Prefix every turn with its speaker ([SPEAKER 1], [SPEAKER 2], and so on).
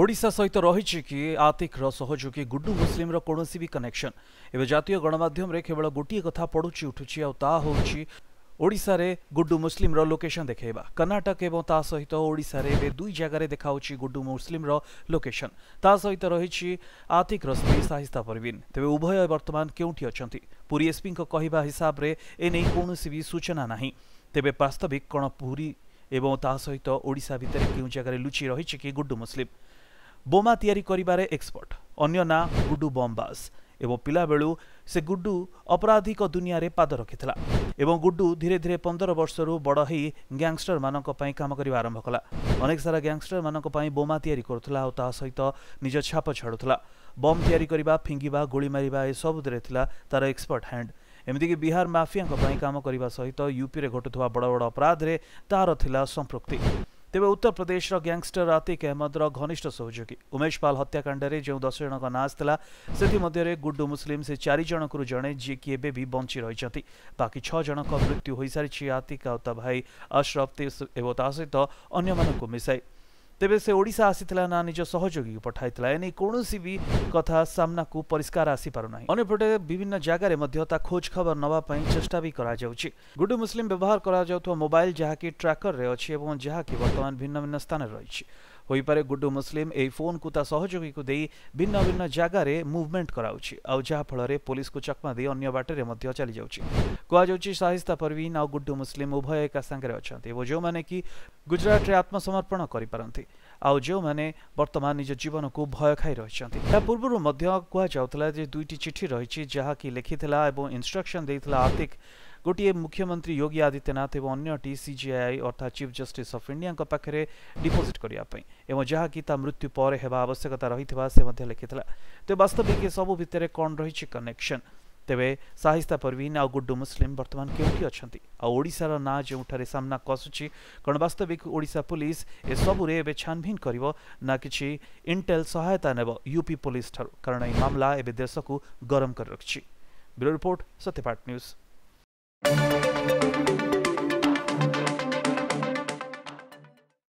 [SPEAKER 1] ଓଡ଼ିଶା ସହିତ ରହିଛି କି ଆତିକର ସହଯୋଗୀ ଗୁଡୁ ମୁସଲିମର କୌଣସି ବି କନେକ୍ସନ୍ ଏବେ ଜାତୀୟ ଗଣମାଧ୍ୟମରେ କେବଳ ଗୋଟିଏ କଥା ପଡ଼ୁଛି ଉଠୁଛି ଆଉ ତାହା ହେଉଛି ଓଡ଼ିଶାରେ ଗୁଡୁ ମୁସଲିମର ଲୋକେସନ୍ ଦେଖାଇବା କର୍ଣ୍ଣାଟକ ଏବଂ ତା ସହିତ ଓଡ଼ିଶାରେ ଏବେ ଦୁଇ ଜାଗାରେ ଦେଖାଉଛି ଗୁଡୁ ମୁସଲିମର ଲୋକେସନ୍ ତା ସହିତ ରହିଛି ଆତିକ ରଶ୍ମି ସାହିସ୍ତା ପରବିନ୍ ତେବେ ଉଭୟ ବର୍ତ୍ତମାନ କେଉଁଠି ଅଛନ୍ତି ପୁରୀ ଏସ୍ପିଙ୍କ କହିବା ହିସାବରେ ଏନେଇ କୌଣସି ବି ସୂଚନା ନାହିଁ ତେବେ ବାସ୍ତବିକ କ'ଣ ପୁରୀ ଏବଂ ତା ସହିତ ଓଡ଼ିଶା ଭିତରେ କେଉଁ ଜାଗାରେ ଲୁଚି ରହିଛି କି ଗୁଡୁ ମୁସଲିମ୍ ବୋମା ତିଆରି କରିବାରେ ଏକ୍ସପର୍ଟ ଅନ୍ୟ ନାଁ ଗୁଡୁ ବମ୍ବାସ୍ ଏବଂ ପିଲାବେଳୁ ସେ ଗୁଡୁ ଅପରାଧିକ ଦୁନିଆରେ ପାଦ ରଖିଥିଲା ଏବଂ ଗୁଡୁ ଧୀରେ ଧୀରେ ପନ୍ଦର ବର୍ଷରୁ ବଡ଼ ହେଇ ଗ୍ୟାଙ୍ଗଷ୍ଟରମାନଙ୍କ ପାଇଁ କାମ କରିବା ଆରମ୍ଭ କଲା ଅନେକ ସାରା ଗ୍ୟାଙ୍ଗଷ୍ଟରମାନଙ୍କ ପାଇଁ ବୋମା ତିଆରି କରୁଥିଲା ଆଉ ତାହା ସହିତ ନିଜ ଛାପ ଛାଡ଼ୁଥିଲା ବମ୍ ତିଆରି କରିବା ଫିଙ୍ଗିବା ଗୁଳି ମାରିବା ଏସବୁଥିରେ ଥିଲା ତାର ଏକ୍ସପର୍ଟ ହ୍ୟାଣ୍ଡ ଏମିତିକି ବିହାର ମାଫିଆଙ୍କ ପାଇଁ କାମ କରିବା ସହିତ ୟୁପିରେ ଘଟୁଥିବା ବଡ଼ ବଡ଼ ଅପରାଧରେ ତାହାର ଥିଲା ସମ୍ପୃକ୍ତି ତେବେ ଉତ୍ତରପ୍ରଦେଶର ଗ୍ୟାଙ୍ଗଷ୍ଟର ଆତିକ ଅହମ୍ମଦର ଘନିଷ୍ଠ ସହଯୋଗୀ ଉମେଶ ପାଲ ହତ୍ୟାକାଣ୍ଡରେ ଯେଉଁ ଦଶ ଜଣଙ୍କ ନାଁ ଥିଲା ସେଥିମଧ୍ୟରେ ଗୁଡୁ ମୁସଲିମ୍ ସେ ଚାରି ଜଣକରୁ ଜଣେ ଯିଏକି ଏବେ ବି ବଞ୍ଚି ରହିଛନ୍ତି ବାକି ଛଅ ଜଣଙ୍କ ମୃତ୍ୟୁ ହୋଇସାରିଛି ଆତିକ ଆଉ ତା ଭାଇ ଅଶରଫ ଏବଂ ତା ସହିତ ଅନ୍ୟମାନଙ୍କୁ ମିଶାଇ ତେବେ ସେ ଓଡ଼ିଶା ଆସିଥିଲା ନା ନିଜ ସହଯୋଗୀ ପଠାଇଥିଲା ଏନେଇ କୌଣସି ବି କଥା ସାମ୍ନାକୁ ପରିଷ୍କାର ଆସିପାରୁନାହିଁ ଅନ୍ୟପଟେ ବିଭିନ୍ନ ଜାଗାରେ ମଧ୍ୟ ତା ଖୋଜ ଖବର ନେବା ପାଇଁ ଚେଷ୍ଟା ବି କରାଯାଉଛି ଗୁଡୁ ମୁସଲିମ୍ ବ୍ୟବହାର କରାଯାଉଥିବା ମୋବାଇଲ ଯାହାକି ଟ୍ରାକରରେ ଅଛି ଏବଂ ଯାହାକି ବର୍ତ୍ତମାନ ଭିନ୍ନ ଭିନ୍ନ ସ୍ଥାନରେ ରହିଛି ହୋଇପାରେ ଗୁଡୁ ମୁସଲିମ୍ ଏହି ଫୋନ୍କୁ ତା ସହଯୋଗୀକୁ ଦେଇ ଭିନ୍ନ ଭିନ୍ନ ଜାଗାରେ ମୁଭମେଣ୍ଟ କରାଉଛି ଆଉ ଯାହାଫଳରେ ପୋଲିସକୁ ଚକମା ଦେଇ ଅନ୍ୟ ବାଟରେ ମଧ୍ୟ ଚାଲିଯାଉଛି କୁହାଯାଉଛି ସାହିସ୍ତା ପରୱିନ୍ ଆଉ ଗୁଡୁ ମୁସଲିମ୍ ଉଭୟ ଏକା ସାଙ୍ଗରେ ଅଛନ୍ତି ଏବଂ ଯେଉଁମାନେ କି ଗୁଜରାଟରେ ଆତ୍ମସମର୍ପଣ କରିପାରନ୍ତି आउ जो मैंने बर्तमान निज जीवन को भय खाई रही पूर्व कहुला दुईट चिठी रही जहाँकि लिखी और इनस्ट्रक्शन देता आतिक गोटे मुख्यमंत्री योगी आदित्यनाथ और अंटी सी जि अर्थात चिफ जस्टिस ऑफ इंडिया पाखे डिपोजिट करने जहाँकि मृत्यु पर होगा आवश्यकता रही लिखिता तेज बास्तविक सब भितर कौन रही कनेक्शन तेह्र साहिस्ता पर्वी आउँ गुडु मुसलिम बर्तमान केही अनि आउँछ ना जे जो सामना कसुची वास्तविक ओडा पुलिस ना छानभिन्थ इंटेल सहायता यूपी पुलिस ठुलो कारण देशको गरम गरिरहे रिपोर्ट न्यूज